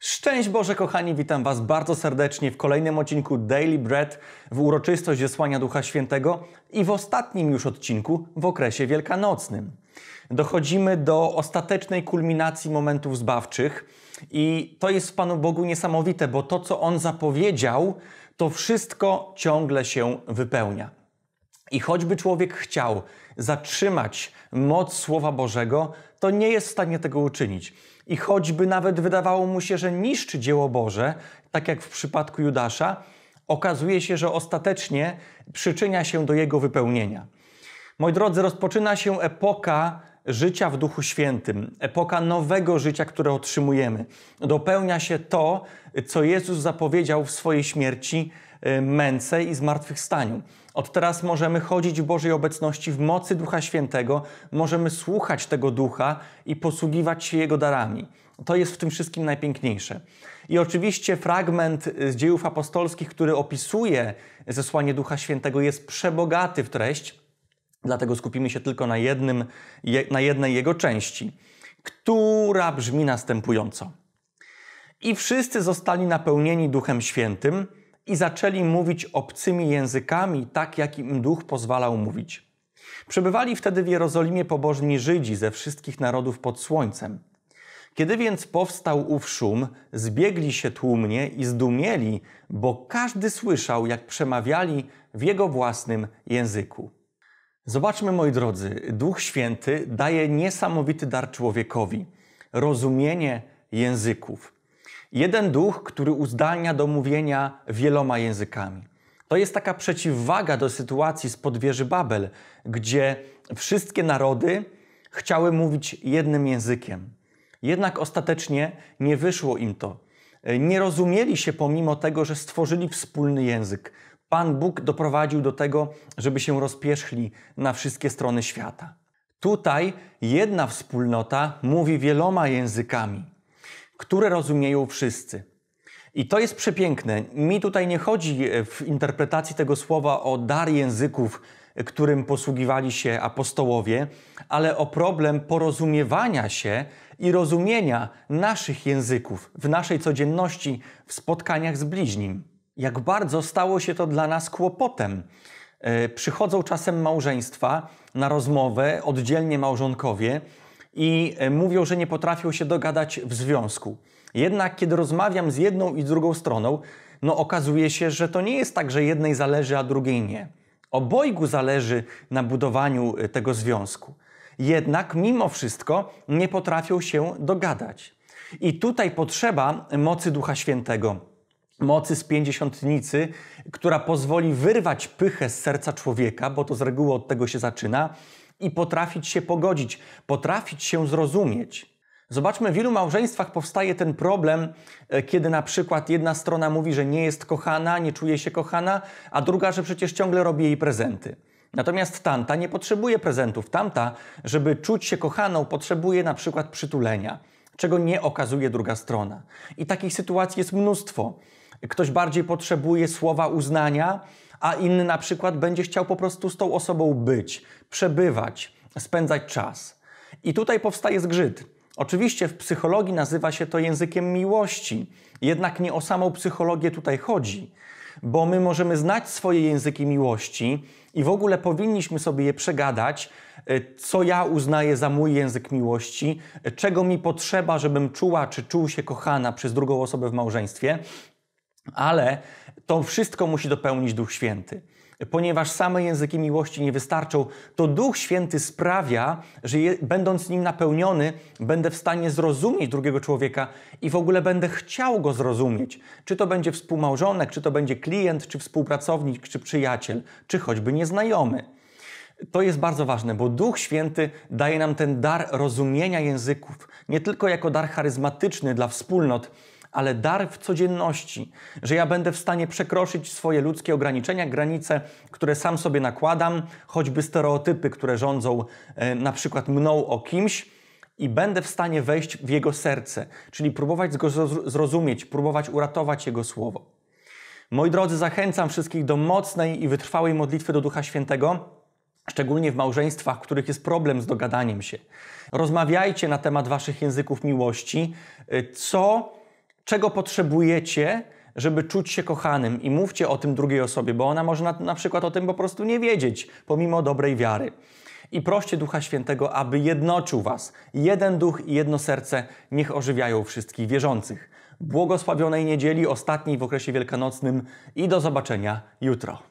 Szczęść Boże, kochani, witam Was bardzo serdecznie w kolejnym odcinku Daily Bread w uroczystość Zesłania Ducha Świętego i w ostatnim już odcinku w okresie wielkanocnym. Dochodzimy do ostatecznej kulminacji momentów zbawczych i to jest w Panu Bogu niesamowite, bo to, co On zapowiedział, to wszystko ciągle się wypełnia. I choćby człowiek chciał zatrzymać moc Słowa Bożego, to nie jest w stanie tego uczynić. I choćby nawet wydawało mu się, że niszczy dzieło Boże, tak jak w przypadku Judasza, okazuje się, że ostatecznie przyczynia się do jego wypełnienia. Moi drodzy, rozpoczyna się epoka życia w Duchu Świętym, epoka nowego życia, które otrzymujemy. Dopełnia się to, co Jezus zapowiedział w swojej śmierci, y, męce i zmartwychwstaniu. Od teraz możemy chodzić w Bożej obecności w mocy Ducha Świętego, możemy słuchać tego Ducha i posługiwać się Jego darami. To jest w tym wszystkim najpiękniejsze. I oczywiście fragment z dziejów apostolskich, który opisuje zesłanie Ducha Świętego, jest przebogaty w treść. Dlatego skupimy się tylko na, jednym, na jednej jego części, która brzmi następująco. I wszyscy zostali napełnieni Duchem Świętym i zaczęli mówić obcymi językami, tak jak im Duch pozwalał mówić. Przebywali wtedy w Jerozolimie pobożni Żydzi ze wszystkich narodów pod słońcem. Kiedy więc powstał ów szum, zbiegli się tłumnie i zdumieli, bo każdy słyszał, jak przemawiali w jego własnym języku. Zobaczmy, moi drodzy, Duch Święty daje niesamowity dar człowiekowi rozumienie języków. Jeden duch, który uzdalnia do mówienia wieloma językami. To jest taka przeciwwaga do sytuacji z podwieży Babel, gdzie wszystkie narody chciały mówić jednym językiem. Jednak ostatecznie nie wyszło im to. Nie rozumieli się pomimo tego, że stworzyli wspólny język. Pan Bóg doprowadził do tego, żeby się rozpierzchli na wszystkie strony świata. Tutaj jedna wspólnota mówi wieloma językami, które rozumieją wszyscy. I to jest przepiękne. Mi tutaj nie chodzi e, w interpretacji tego słowa o dar języków, którym posługiwali się apostołowie, ale o problem porozumiewania się i rozumienia naszych języków w naszej codzienności, w spotkaniach z bliźnim jak bardzo stało się to dla nas kłopotem. E, przychodzą czasem małżeństwa na rozmowę, oddzielnie małżonkowie, i e, mówią, że nie potrafią się dogadać w związku. Jednak kiedy rozmawiam z jedną i drugą stroną, no okazuje się, że to nie jest tak, że jednej zależy, a drugiej nie. Obojgu zależy na budowaniu e, tego związku. Jednak mimo wszystko nie potrafią się dogadać. I tutaj potrzeba mocy Ducha Świętego mocy z pięćdziesiątnicy, która pozwoli wyrwać pychę z serca człowieka, bo to z reguły od tego się zaczyna, i potrafić się pogodzić, potrafić się zrozumieć. Zobaczmy, w wielu małżeństwach powstaje ten problem, e, kiedy na przykład jedna strona mówi, że nie jest kochana, nie czuje się kochana, a druga, że przecież ciągle robi jej prezenty. Natomiast tamta nie potrzebuje prezentów. Tamta, żeby czuć się kochaną, potrzebuje na przykład przytulenia, czego nie okazuje druga strona. I takich sytuacji jest mnóstwo ktoś bardziej potrzebuje słowa uznania, a inny na przykład będzie chciał po prostu z tą osobą być, przebywać, spędzać czas. I tutaj powstaje zgrzyt. Oczywiście w psychologii nazywa się to językiem miłości, jednak nie o samą psychologię tutaj chodzi, bo my możemy znać swoje języki miłości i w ogóle powinniśmy sobie je przegadać, e, co ja uznaję za mój język miłości, e, czego mi potrzeba, żebym czuła czy czuł się kochana przez drugą osobę w małżeństwie, ale to wszystko musi dopełnić Duch Święty. Ponieważ same języki miłości nie wystarczą, to Duch Święty sprawia, że je, będąc nim napełniony, będę w stanie zrozumieć drugiego człowieka i w ogóle będę chciał go zrozumieć. Czy to będzie współmałżonek, czy to będzie klient, czy współpracownik, czy przyjaciel, czy choćby nieznajomy. To jest bardzo ważne, bo Duch Święty daje nam ten dar rozumienia języków, nie tylko jako dar charyzmatyczny dla wspólnot, ale dar w codzienności, że ja będę w stanie przekroczyć swoje ludzkie ograniczenia, granice, które sam sobie nakładam, choćby stereotypy, które rządzą e, na przykład mną o kimś i będę w stanie wejść w jego serce, czyli próbować go zrozumieć, próbować uratować jego słowo. Moi drodzy, zachęcam wszystkich do mocnej i wytrwałej modlitwy do Ducha Świętego, szczególnie w małżeństwach, w których jest problem z dogadaniem się. Rozmawiajcie na temat waszych języków miłości, e, co czego potrzebujecie, żeby czuć się kochanym i mówcie o tym drugiej osobie, bo ona może na, na przykład o tym po prostu nie wiedzieć, pomimo dobrej wiary i proście Ducha Świętego, aby jednoczył was. Jeden duch i jedno serce niech ożywiają wszystkich wierzących. Błogosławionej niedzieli, ostatniej w okresie wielkanocnym i do zobaczenia jutro.